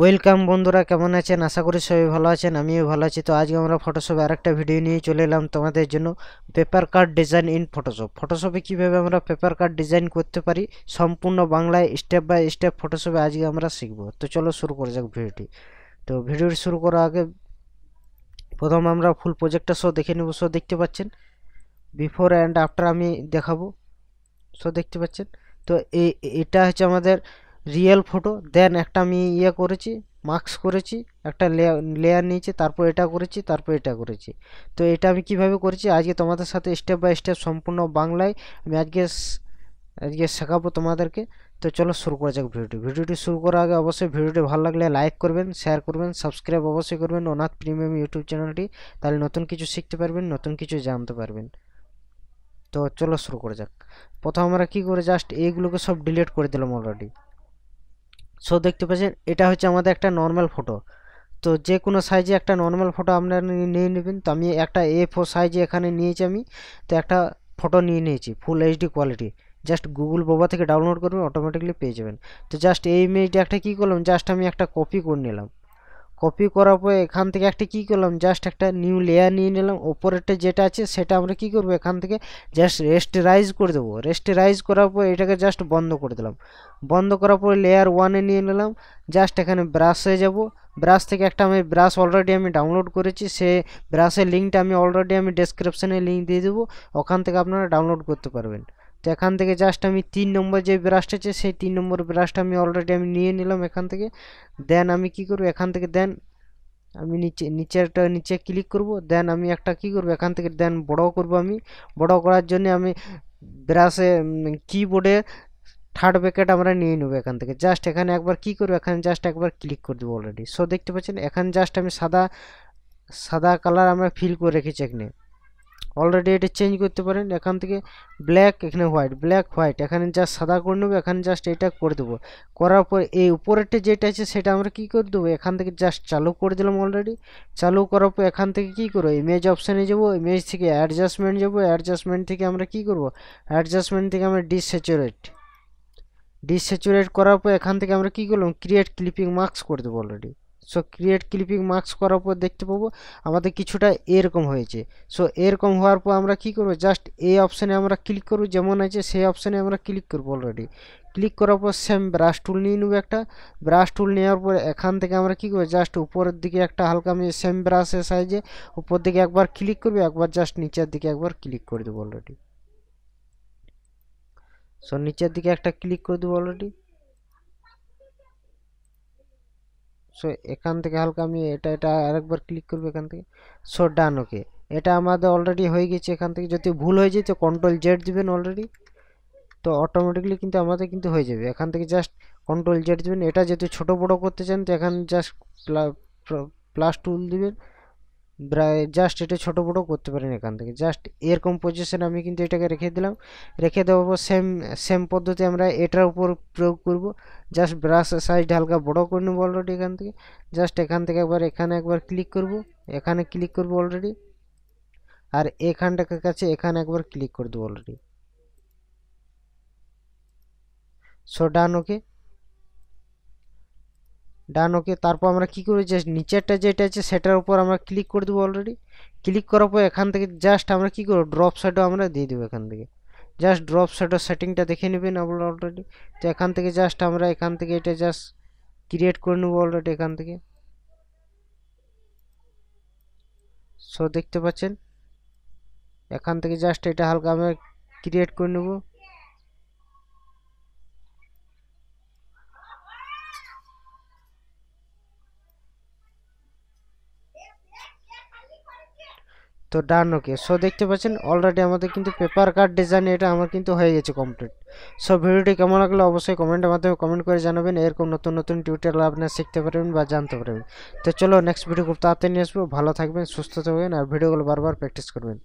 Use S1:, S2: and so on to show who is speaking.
S1: welcome বন্ধুরা কেমন আছেন আশা করি সবাই ভালো আছেন আমিও ভালো আছি তো আজকে আমরা ফটোশপে আরেকটা ভিডিও নিয়ে চলে এলাম তোমাদের জন্য paper card design in Photoshop ফটোশপে কীভাবে আমরা পেপার কার্ড ডিজাইন করতে পারি সম্পূর্ণ বাংলায় স্টেপ বাই স্টেপ ফটোশপে আজকে আমরা শিখব তো চলো শুরু করে যাক ভিডিওটি তো ভিডিওটি শুরু করার আগে প্রথম আমরা ফুল প্রজেক্টটা শো দেখে নেব শো দেখতে পাচ্ছেন বিফোর অ্যান্ড আফটার আমি দেখাবো শো দেখতে পাচ্ছেন তো এটা হচ্ছে আমাদের রিয়েল ফটো দেন একটা আমি ইয়ে করেছি মাস্ক করেছি একটা লেয়ার নিয়েছি তারপর এটা করেছি তারপর এটা করেছি তো এটা আমি কিভাবে করেছি আজকে তোমাদের সাথে স্টেপ বাই স্টেপ সম্পূর্ণ বাংলায় আমি আজকে আজকে শেখাবো তোমাদেরকে তো চলো শুরু করা যাক ভিডিওটি ভিডিওটি শুরু করার আগে অবশ্যই ভিডিওটি ভালো লাগলে লাইক করবেন শেয়ার করবেন সাবস্ক্রাইব অবশ্যই করবেন অনাথ প্রিমিয়াম ইউটিউব চ্যানেলটি তাহলে নতুন কিছু শিখতে পারবেন নতুন কিছু জানতে পারবেন তো চলো শুরু করা যাক প্রথম আমরা কী করে জাস্ট এইগুলোকে সব ডিলিট করে দিলাম অলরেডি সো দেখতে পাচ্ছেন এটা হচ্ছে আমাদের একটা নর্মাল ফটো তো যে কোনো সাইজে একটা নর্মাল ফটো আপনারা নিয়ে নেবেন তো আমি একটা এ ফোর সাইজে এখানে নিয়েছি আমি তো একটা ফটো নিয়ে নিয়েছি full HD quality just Google বোবা থেকে ডাউনলোড করবেন অটোমেটিকলি পেয়ে যাবেন তো জাস্ট এই ইমেজটা একটা কী করলাম জাস্ট আমি একটা কপি করে নিলাম কপি করার পরে এখান থেকে একটা কি করলাম জাস্ট একটা নিউ লেয়ার নিয়ে নিলাম ওপরেরটা যেটা আছে সেটা আমরা কি করব এখান থেকে জাস্ট রেস্টেরাইজ করে দেবো রেস্টেরাইজ করার পর এটাকে জাস্ট বন্ধ করে দিলাম বন্ধ করার পরে লেয়ার ওয়ানে নিয়ে নিলাম জাস্ট এখানে ব্রাশ হয়ে যাব ব্রাশ থেকে একটা আমি ব্রাশ অলরেডি আমি ডাউনলোড করেছি সে ব্রাশের লিঙ্কটা আমি অলরেডি আমি ডেসক্রিপশানে লিঙ্ক দিয়ে দেবো ওখান থেকে আপনারা ডাউনলোড করতে পারবেন তো এখান থেকে জাস্ট আমি তিন নম্বর যে ব্রাশটা আছে সেই তিন নম্বর ব্রাশটা আমি অলরেডি আমি নিয়ে নিলাম এখান থেকে দেন আমি কি করব এখান থেকে দেন আমি নিচে নিচে একটা নিচে ক্লিক করব দেন আমি একটা কি করব এখান থেকে দেন বড় করব আমি বড় করার জন্য আমি ব্রাশে কিবোর্ডে থার্ড প্যাকেট আমরা নিয়ে নেবো এখান থেকে জাস্ট এখানে একবার কি করবো এখানে জাস্ট একবার ক্লিক করে দেবো অলরেডি সো দেখতে পাচ্ছেন এখানে জাস্ট আমি সাদা সাদা কালার আমরা ফিল করে রেখেছি এখানে অলরেডি এটা চেঞ্জ করতে পারেন এখান থেকে ব্ল্যাক এখানে হোয়াইট ব্ল্যাক হোয়াইট এখানে জাস্ট সাদা করে নেবো এখানে জাস্ট এটা করে দেবো করার পর এই উপরেরটা যেটা আছে সেটা আমরা কি করে দেবো এখান থেকে জাস্ট চালু করে দিলাম অলরেডি চালু করার পর এখান থেকে কি করবো ইমেজ অপশানে যাবো ইমেজ থেকে অ্যাডজাস্টমেন্ট যাবো অ্যাডজাস্টমেন্ট থেকে আমরা কি করব অ্যাডজাস্টমেন্ট থেকে আমরা ডিসস্যাচুরেট ডিসস্যাচুরেট করার পর এখান থেকে আমরা কি করলাম ক্রিয়েট ক্লিপিং মার্কস করে দেবো already so create clipping marks করার পর দেখতে পাবো আমাদের কিছুটা এরকম হয়েছে সো এরকম হওয়ার পর আমরা কি করব জাস্ট এই অপশানে আমরা ক্লিক করব যেমন আছে সেই অপশানে আমরা ক্লিক করবো অলরেডি ক্লিক করার পর সেম ব্রাশ টুল নিয়ে নেবো একটা ব্রাশ টুল নেওয়ার পর এখান থেকে আমরা কী করবো জাস্ট উপরের দিকে একটা হালকা আমি সেম ব্রাশের সাইজে উপর দিকে একবার ক্লিক করবে একবার জাস্ট নিচের দিকে একবার ক্লিক করে দেবো অলরেডি সো নিচের দিকে একটা ক্লিক করে দেবো অলরেডি সো এখান থেকে হালকা আমি এটা এটা আরেকবার ক্লিক করবো এখান থেকে সো ডান ওকে এটা আমাদের অলরেডি হয়ে গেছে এখান থেকে যদি ভুল হয়ে যায় তো কন্ট্রোল জেড দিবেন অলরেডি তো অটোমেটিকলি কিন্তু আমাদের কিন্তু হয়ে যাবে এখান থেকে জাস্ট কন্ট্রোল জেড দিবেন এটা যদি ছোট বড় করতে চান তো এখান জাস্ট প্লাস টুল দিবেন জাস্ট এটা ছোটো বড়ো করতে পারেন এখান থেকে জাস্ট এরকম পজিশন আমি কিন্তু এটাকে রেখে দিলাম রেখে দেওয়ার পর সেম সেম পদ্ধতি আমরা এটার উপর প্রয়োগ করব জাস্ট ব্রাশ সাইজ হালকা বড়ো করে নেবো অলরেডি এখান থেকে জাস্ট এখান থেকে একবার এখানে একবার ক্লিক করব এখানে ক্লিক করব অলরেডি আর এখানটাকে কাছে এখানে একবার ক্লিক করে দেবো অলরেডি সো ডান ওকে ডান ওকে তারপর আমরা কি করি জাস্ট নিচেরটা যেটা আছে সেটার উপর আমরা ক্লিক করে দেবো অলরেডি ক্লিক করার পর এখান থেকে জাস্ট আমরা কি করবো ড্রপ সাইডও আমরা দিয়ে দেবো এখান থেকে জাস্ট ড্রপ শ্যাডো সেটিংটা দেখে নেবেন আপনারা অলরেডি তো এখান থেকে জাস্ট আমরা এখান থেকে এটা জাস্ট ক্রিয়েট করে নেবো অলরেডি এখান থেকে সো দেখতে পাচ্ছেন এখান থেকে জাস্ট এটা হালকা আমরা ক্রিয়েট করে নেবো তো ডান ওকে সো দেখতে পাচ্ছেন অলরেডি আমাদের কিন্তু পেপার কার্ড ডিজাইন এটা আমার কিন্তু হয়ে গেছে কমপ্লিট সো ভিডিওটি কেমন লাগলো অবশ্যই কমেন্টের মাধ্যমে কমেন্ট করে জানাবেন এরকম নতুন নতুন টিউটোরিয়াল আপনারা শিখতে পারবেন বা জানতে পারবেন তো চলো নেক্সট ভিডিও খুব তাড়াতাড়ি নিয়ে আসবো ভালো থাকবেন সুস্থ থাকবেন আর ভিডিওগুলো বারবার প্র্যাকটিস করবেন